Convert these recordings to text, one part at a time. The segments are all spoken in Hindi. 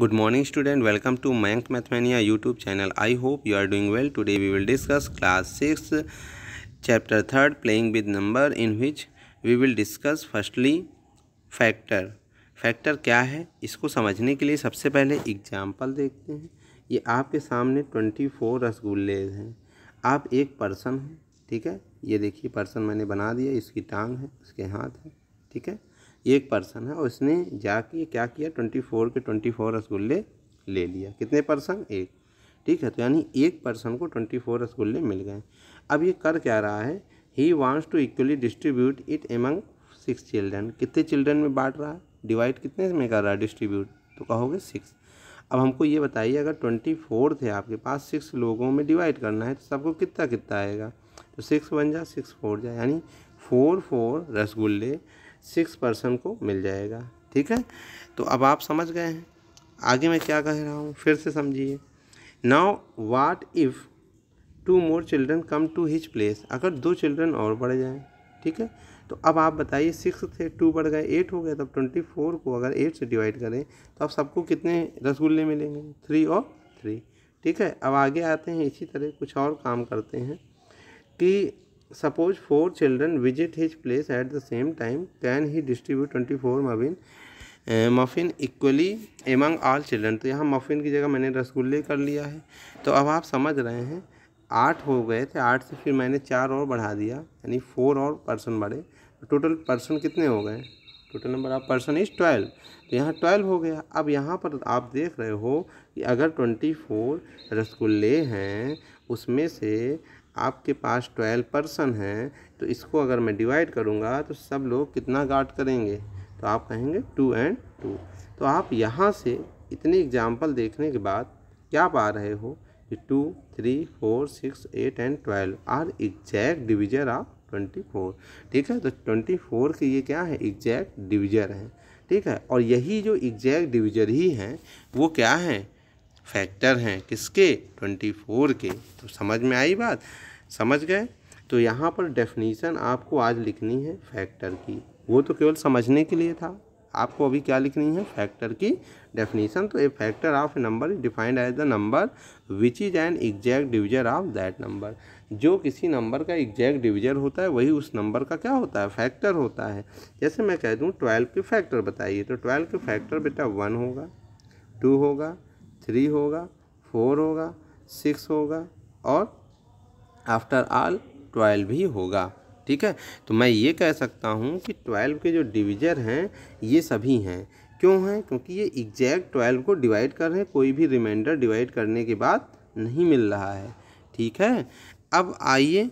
good morning student welcome to मैंक Mathmania YouTube channel I hope you are doing well today we will discuss class six chapter third playing with number in which we will discuss firstly factor factor क्या है इसको समझने के लिए सबसे पहले एग्जाम्पल देखते हैं ये आपके सामने ट्वेंटी फोर रसगुल्ले हैं आप एक पर्सन हैं ठीक है ये देखिए पर्सन मैंने बना दिया इसकी टांग है उसके हाथ है ठीक है एक पर्सन है और उसने जाके क्या किया ट्वेंटी फोर के ट्वेंटी फोर रसगुल्ले ले लिया कितने पर्सन एक ठीक है तो यानी एक पर्सन को ट्वेंटी फोर रसगुल्ले मिल गए अब ये कर क्या रहा है he wants to equally distribute it among six children कितने चिल्ड्रन में बांट रहा है डिवाइड कितने में कर रहा है डिस्ट्रीब्यूट तो कहोगे सिक्स अब हमको ये बताइए अगर ट्वेंटी फोर थे आपके पास सिक्स लोगों में डिवाइड करना है तो सबको कितना कितना आएगा तो सिक्स वन जा सिक्स फोर जा यानी फोर फोर रसगुल्ले सिक्स पर्सन को मिल जाएगा ठीक है तो अब आप समझ गए हैं आगे मैं क्या कह रहा हूँ फिर से समझिए now what if two more children come to his place अगर दो चिल्ड्रन और बढ़ जाएँ ठीक है तो अब आप बताइए सिक्स थे टू बढ़ गए एट हो गए तब ट्वेंटी फोर को अगर एट से डिवाइड करें तो आप सबको कितने रसगुल्ले मिलेंगे थ्री और थ्री ठीक है अब आगे आते हैं इसी तरह कुछ और काम करते हैं कि suppose four children visit his place at the same time can he distribute twenty four muffin muffin equally among all children तो यहाँ मफ़िन की जगह मैंने रसगुल्ले कर लिया है तो अब आप समझ रहे हैं आठ हो गए थे आठ से फिर मैंने चार और बढ़ा दिया यानी फोर और पर्सन बढ़े टोटल पर्सन कितने हो गए total number of person is twelve तो यहाँ ट्वेल्व हो गया अब यहाँ पर आप देख रहे हो कि अगर ट्वेंटी फोर रसगुल्ले हैं उसमें से आपके पास ट्वेल्व पर्सन हैं तो इसको अगर मैं डिवाइड करूँगा तो सब लोग कितना गार्ड करेंगे तो आप कहेंगे टू एंड टू तो आप यहाँ से इतने एग्जाम्पल देखने के बाद क्या पा रहे हो कि two three four six eight and twelve are exact divisor of twenty four ठीक है तो ट्वेंटी फोर के ये क्या है एग्जैक्ट डिविजर हैं ठीक है और यही जो एग्जैक्ट डिविजर ही हैं वो क्या हैं फैक्टर हैं किसके ट्वेंटी फोर के तो समझ में आई बात समझ गए तो यहाँ पर डेफिनीसन आपको आज लिखनी है फैक्टर की वो तो केवल समझने के लिए था आपको अभी क्या लिखनी है फैक्टर की डेफिनेशन तो a factor of a number is defined as the number which is an exact divisor of that number जो किसी नंबर का एग्जैक्ट डिविजर होता है वही उस नंबर का क्या होता है फैक्टर होता है जैसे मैं कह दूँ ट्वेल्व के फैक्टर बताइए तो ट्वेल्व के फैक्टर बेटा वन होगा टू होगा थ्री होगा फोर होगा सिक्स होगा और आफ्टर ऑल ट्वेल्व ही होगा ठीक है तो मैं ये कह सकता हूँ कि ट्वेल्व के जो डिविजर हैं ये सभी हैं क्यों हैं क्योंकि ये एग्जैक्ट ट्वेल्व को डिवाइड कर रहे हैं कोई भी रिमाइंडर डिवाइड करने के बाद नहीं मिल रहा है ठीक है अब आइए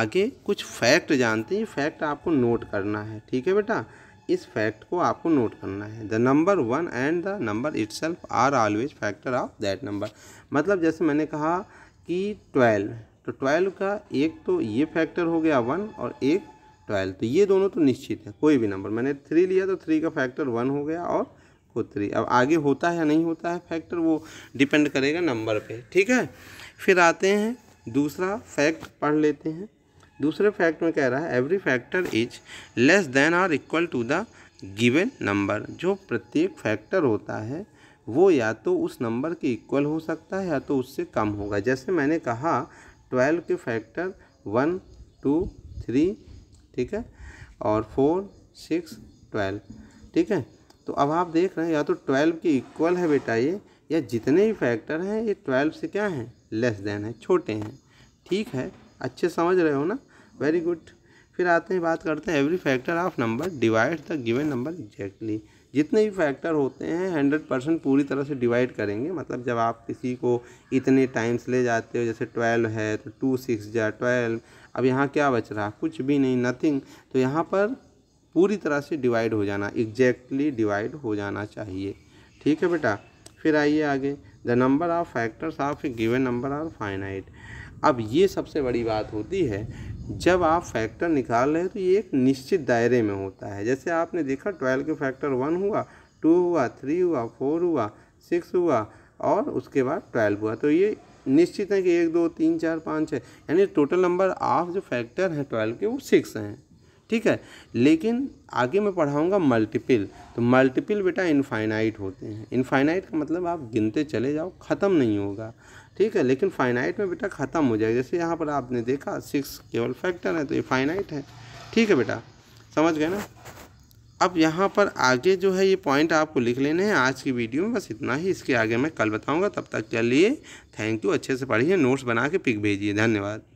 आगे कुछ फैक्ट जानते हैं फैक्ट आपको नोट करना है ठीक है बेटा इस फैक्ट को आपको नोट करना है the number one and the number its are always factor of that number मतलब जैसे मैंने कहा कि ट्वेल्व तो ट्वेल्व का एक तो ये फैक्टर हो गया वन और एक ट्वेल्व तो ये दोनों तो निश्चित है कोई भी नंबर मैंने थ्री लिया तो थ्री का फैक्टर वन हो गया और को थ्री अब आगे होता है या नहीं होता है फैक्टर वो डिपेंड करेगा नंबर पे ठीक है फिर आते हैं दूसरा फैक्ट पढ़ लेते हैं दूसरे फैक्ट में कह रहा है every factor is less than और equal to the given number जो प्रत्येक फैक्टर होता है वो या तो उस नंबर के इक्वल हो सकता है या तो उससे कम होगा जैसे मैंने कहा ट्वेल्व के फैक्टर वन टू थ्री ठीक है और फोर सिक्स ट्वेल्व ठीक है तो अब आप देख रहे हैं या तो ट्वेल्व के इक्वल है बेटा ये या जितने भी फैक्टर हैं ये ट्वेल्व से क्या हैं लेस देन है छोटे हैं ठीक है अच्छे समझ रहे हो ना वेरी गुड फिर आते हैं बात करते हैं every factor of number divide the given number exactly जितने भी फैक्टर होते हैं हंड्रेड परसेंट पूरी तरह से डिवाइड करेंगे मतलब जब आप किसी को इतने टाइम्स ले जाते हो जैसे ट्वेल्व है तो टू सिक्स जा ट्वेल्व अब यहाँ क्या बच रहा कुछ भी नहीं नथिंग तो यहाँ पर पूरी तरह से डिवाइड हो जाना एग्जैक्टली डिवाइड हो जाना चाहिए ठीक है बेटा फिर आइए आगे the number of factors of a given number are finite अब ये सबसे बड़ी बात होती है जब आप फैक्टर निकाल रहे हैं तो ये एक निश्चित दायरे में होता है जैसे आपने देखा ट्वेल्व के फैक्टर वन हुआ टू हुआ थ्री हुआ फोर हुआ सिक्स हुआ और उसके बाद ट्वेल्व हुआ तो ये निश्चित है कि एक दो तीन चार पाँच छः यानी टोटल नंबर ऑफ जो फैक्टर हैं ट्वेल्व के वो सिक्स हैं ठीक है लेकिन आगे मैं पढ़ाऊँगा मल्टीपल तो मल्टीपल बेटा इनफाइनाइट होते हैं इनफाइनाइट का मतलब आप गिनते चले जाओ ख़त्म नहीं होगा ठीक है लेकिन फाइनाइट में बेटा ख़त्म हो जाएगा जैसे यहाँ पर आपने देखा सिक्स केवल फैक्टर है तो ये फाइनाइट है ठीक है बेटा समझ गए ना अब यहाँ पर आगे जो है ये पॉइंट आपको लिख लेने हैं आज की वीडियो में बस इतना ही इसके आगे मैं कल बताऊँगा तब तक के लिए थैंक यू अच्छे से पढ़िए नोट्स बना के पिक भेजिए धन्यवाद